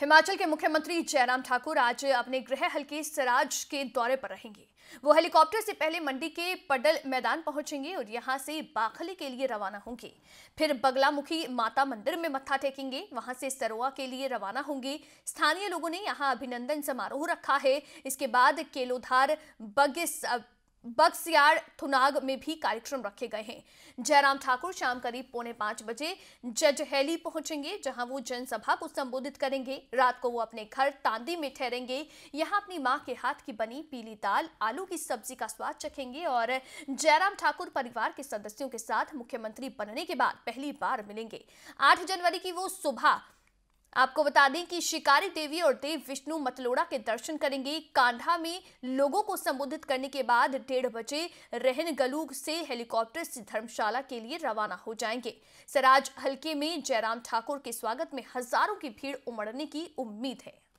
हिमाचल के मुख्यमंत्री जयराम ठाकुर आज अपने गृह हल्के सराज के दौरे पर रहेंगे वो हेलीकॉप्टर से पहले मंडी के पडल मैदान पहुंचेंगे और यहां से बाखली के लिए रवाना होंगे फिर बगलामुखी माता मंदिर में मत्था टेकेंगे वहां से सरोआ के लिए रवाना होंगे स्थानीय लोगों ने यहां अभिनंदन समारोह रखा है इसके बाद केलोधार बगिस बक्सियार थुनाग में भी कार्यक्रम रखे गए हैं जयराम ठाकुर शाम करीब पौने पांच बजे जजहैली पहुंचेंगे जहां वो जनसभा को संबोधित करेंगे रात को वो अपने घर तांदी में ठहरेंगे यहां अपनी मां के हाथ की बनी पीली दाल आलू की सब्जी का स्वाद चखेंगे और जयराम ठाकुर परिवार के सदस्यों के साथ मुख्यमंत्री बनने के बाद पहली बार मिलेंगे आठ जनवरी की वो सुबह आपको बता दें कि शिकारी देवी और देव विष्णु मतलोड़ा के दर्शन करेंगे कांधा में लोगों को संबोधित करने के बाद डेढ़ बजे रहन गलूग से हेलीकॉप्टर से धर्मशाला के लिए रवाना हो जाएंगे सराज हल्के में जयराम ठाकुर के स्वागत में हजारों की भीड़ उमड़ने की उम्मीद है